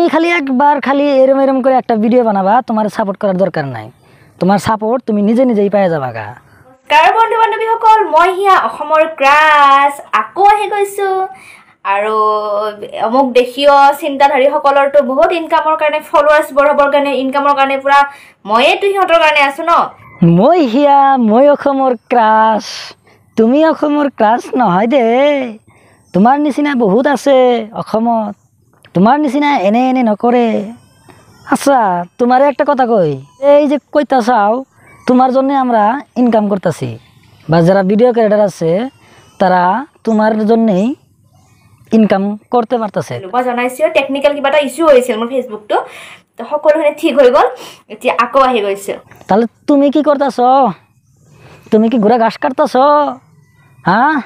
তুমি খালি একবার খালি এরম এরম করে একটা ভিডিও বানাবা তোমার সাপোর্ট করার দরকার নাই তোমার সাপোর্ট তুমি নিজে নিজেই পায়ে যাবা গা কাৰ বন্ধু বান্ধৱীসকল মই হিয়া অসমৰ ক্ৰাছ আকৌ আহি গৈছোঁ আৰু অমুক দেশীয় চিন্তাধাৰীসকলৰতো বহুত ইনকামৰ কাৰণে ফলোৱাৰ্ছ বঢ়াবৰ কাৰণে ইনকামৰ কাৰণে পূৰা ময়েতো সিহঁতৰ কাৰণে আছোঁ ন মই হিয়া মই অসমৰ ক্ৰাছ তুমি অসমৰ ক্ৰাছ নহয় দে তোমাৰ নিচিনা বহুত আছে অসমত তোমার নিচিনা এনে এনে নকৰে আচ্ছা তোমাৰে একটা কথা কই এই যে কইতা চাও তোমার জন্য আমরা ইনকাম করতেছি বা যারা ভিডিও ক্রিয়েটার আছে তারা তোমার জন্যেই ইনকাম করতে পারতেছে মই জনাইছোঁ কিবা এটা ইস্যু হয়েছিল মোৰ ফেচবুকটো তো সকলোখিনি ঠিক হৈ গ'ল এতিয়া আকো আহি গৈছে তাহলে তুমি কি করতাছো তুমি কি ঘোড়া ঘাস কাটতাছো হ্যাঁ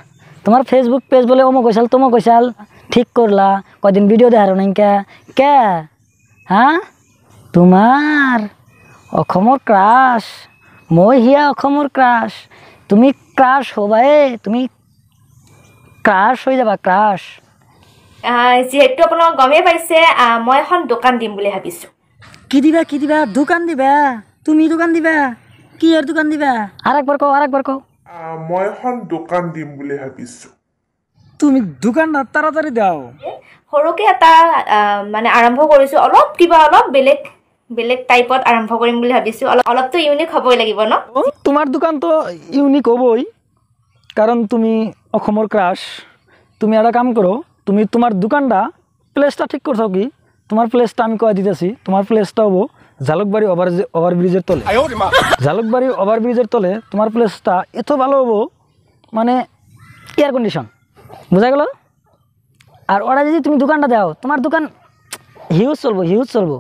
তোমার ফেসবুক পেজ বলে অমুক গৈছাল তমুক গৈছাল ঠিক করলা কদিন ভিডিও দেখারো নাই কে কে হ্যাঁ তোমার অসমর ক্রাশ মই হিয়া অসমর ক্রাশ তুমি ক্রাশ হবায়ে তুমি ক্রাশ হৈ যাবা ক্রাশ যেহেতু আপনার গমেই পাইছে মই এখন দোকান দিম বুলি ভাবিছোঁ কি দিবা কি দিবা দোকান দিবা তুমি দোকান দিবা কি আৰু দোকান দিবা আরেকবার কও একবার কও মই এখন দোকান দিম বুলি ভাবিছোঁ তুমি দোকানত তাড়াতাড়ি দাও সৰুকে এটা মানে আৰম্ভ কৰিছোঁ অলপ কিবা অলপ বেলেগ বেলেগ টাইপত আৰম্ভ কৰিম বুলি ভাবিছো অলপটো ইউনিক হবই লাগিব ন তোমাৰ দোকানটো ইউনিক হবই কাৰণ তুমি অসমৰ ক্ৰাছ তুমি এটা কাম কৰো তুমি তোমাৰ দোকান দোকানটা প্লেচটা ঠিক কৰিছ কি তোমাৰ প্লেচটা আমি কোৱা দিছি তোমাৰ প্লেচটা হ'ব জালুকবাৰী অভাৰ অভাৰ ব্ৰিজৰ তলে জালুকবাৰী অভাৰ ব্ৰিজৰ তলে তোমাৰ প্লেচটা এইটো ভাল হ'ব মানে এয়াৰ কণ্ডিশ্যন বোঝা গেল আর ওরা যদি তুমি দোকানটা দাও তোমার দোকান হিউজ চলবো হিউজ চলবো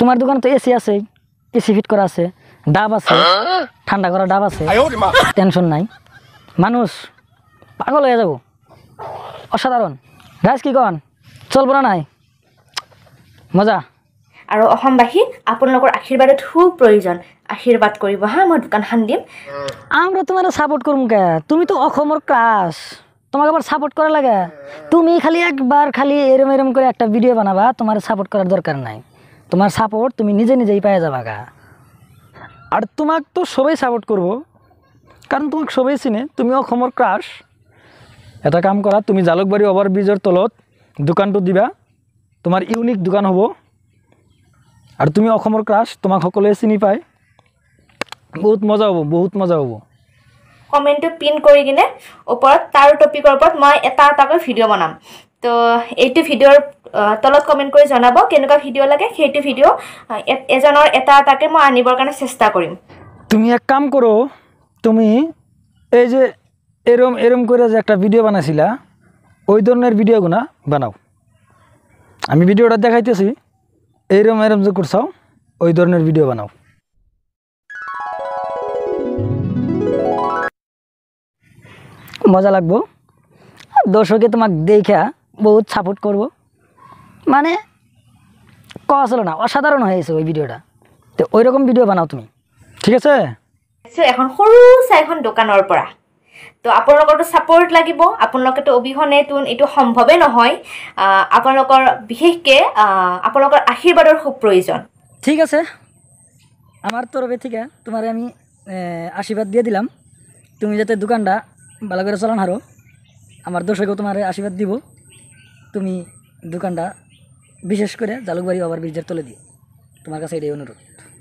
তোমার দোকানে তো এসি আছে এসি ফিট করা আছে ডাব আছে ঠান্ডা করা ডাব আছে টেনশন নাই মানুষ পাগল হয়ে যাব অসাধারণ রাজ কি কন চলবো না নাই মজা আৰু অসমবাসী আপোনালোকৰ আশীৰ্বাদত খুব প্ৰয়োজন আশীৰ্বাদ কৰিব হা মই খান দিম আমরা তোমার সাপোর্ট করুম তুমি তো অসমৰ ক্ৰাছ তোমাক আবার সাপোর্ট করা লাগে তুমি খালি একবার খালি এরম এরম করে একটা ভিডিও বানাবা তোমার সাপোর্ট করার দরকার নাই তোমার সাপোর্ট তুমি নিজে নিজেই পায়ে যাবা গা আর তোমাক তো সবাই সাপোর্ট করব কারণ তোমাকে সবাই চিনে তুমি অসমর ক্রাশ এটা কাম করা তুমি জালুকবাড়ি ওভার ব্রিজের তলত দোকানটো দিবা তোমার ইউনিক দোকান হব আর তুমি অসমর ক্রাশ তোমাক সকলে চিনি পায় বহুত মজা হব বহুত মজা হব কমেণ্টটো পিন কৰি কিনে ওপৰত তাৰ টপিকৰ ওপৰত মই এটা এটাকৈ ভিডিঅ' বনাম তো এইটো ভিডিঅ'ৰ তলত কমেণ্ট কৰি জনাব কেনেকুৱা ভিডিঅ' লাগে সেইটো ভিডিঅ' এজনৰ এটা এটাকৈ মই আনিবৰ কাৰণে চেষ্টা কৰিম তুমি এক কাম করো তুমি এই যে এরম এরম করে যে একটা ভিডিও বানাইছিলা ওই ধরনের গুণা বানাও আমি ভিডিওটা দেখাইতেছি এইরম এরম যে করছাও ওই ধরনের ভিডিও বানাও মজা লাগবো দর্শকে তোমাকে দেখা বহুত সাপোর্ট করব মানে কওয়া ছিল না অসাধারণ হয়েছে ওই ভিডিওটা তো ওই রকম ভিডিও বানাও তুমি ঠিক আছে এখন সৰু চাই এখন দোকানৰ পৰা তো আপোনালোকৰতো ছাপৰ্ট লাগিব আপোনালোকেতো অবিহনেতো এইটো সম্ভৱেই নহয় আপোনালোকৰ বিশেষকৈ আপোনালোকৰ আশীৰ্বাদৰ খুব প্ৰয়োজন ঠিক আছে আমার তরফে থেকে তোমার আমি আশীর্বাদ দিয়ে দিলাম তুমি যাতে দোকানটা ভালো করে চলান হারো আমার দর্শকও তোমার আশীর্বাদ দিব তুমি দোকানটা বিশেষ করে জালুকবাড়ি ব্রিজের তলে দিও তোমার কাছে এটাই অনুরোধ